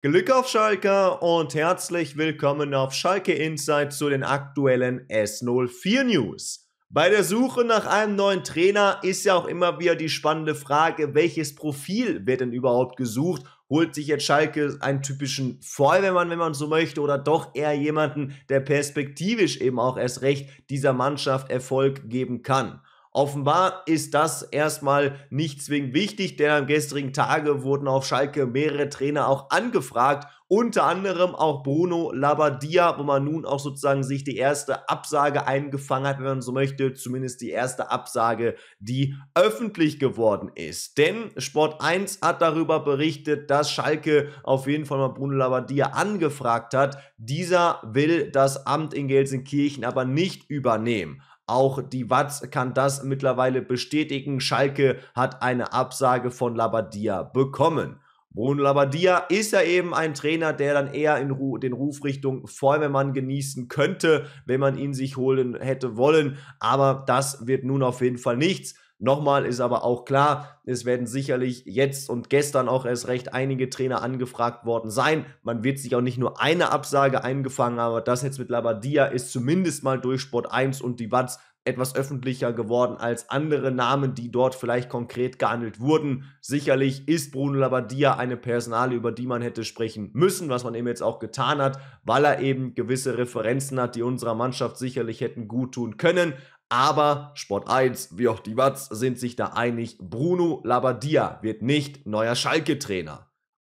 Glück auf Schalke und herzlich willkommen auf Schalke Insight zu den aktuellen S04 News. Bei der Suche nach einem neuen Trainer ist ja auch immer wieder die spannende Frage, welches Profil wird denn überhaupt gesucht? Holt sich jetzt Schalke einen typischen Feuerwehrmann, wenn man so möchte, oder doch eher jemanden, der perspektivisch eben auch erst recht dieser Mannschaft Erfolg geben kann? Offenbar ist das erstmal nicht zwingend wichtig, denn am gestrigen Tage wurden auf Schalke mehrere Trainer auch angefragt, unter anderem auch Bruno Labbadia, wo man nun auch sozusagen sich die erste Absage eingefangen hat, wenn man so möchte, zumindest die erste Absage, die öffentlich geworden ist. Denn Sport 1 hat darüber berichtet, dass Schalke auf jeden Fall mal Bruno Labbadia angefragt hat. Dieser will das Amt in Gelsenkirchen aber nicht übernehmen. Auch die Watz kann das mittlerweile bestätigen. Schalke hat eine Absage von Labadia bekommen. Bruno Labadia ist ja eben ein Trainer, der dann eher in Ru den Ruf Richtung Vollmann genießen könnte, wenn man ihn sich holen hätte wollen. Aber das wird nun auf jeden Fall nichts. Nochmal ist aber auch klar, es werden sicherlich jetzt und gestern auch erst recht einige Trainer angefragt worden sein. Man wird sich auch nicht nur eine Absage eingefangen, aber das jetzt mit Labadia ist zumindest mal durch Sport 1 und die Watz etwas öffentlicher geworden als andere Namen, die dort vielleicht konkret gehandelt wurden. Sicherlich ist Bruno Labbadia eine Personale, über die man hätte sprechen müssen, was man eben jetzt auch getan hat, weil er eben gewisse Referenzen hat, die unserer Mannschaft sicherlich hätten gut tun können. Aber Sport 1 wie auch die Watz sind sich da einig, Bruno Labbadia wird nicht neuer Schalke-Trainer.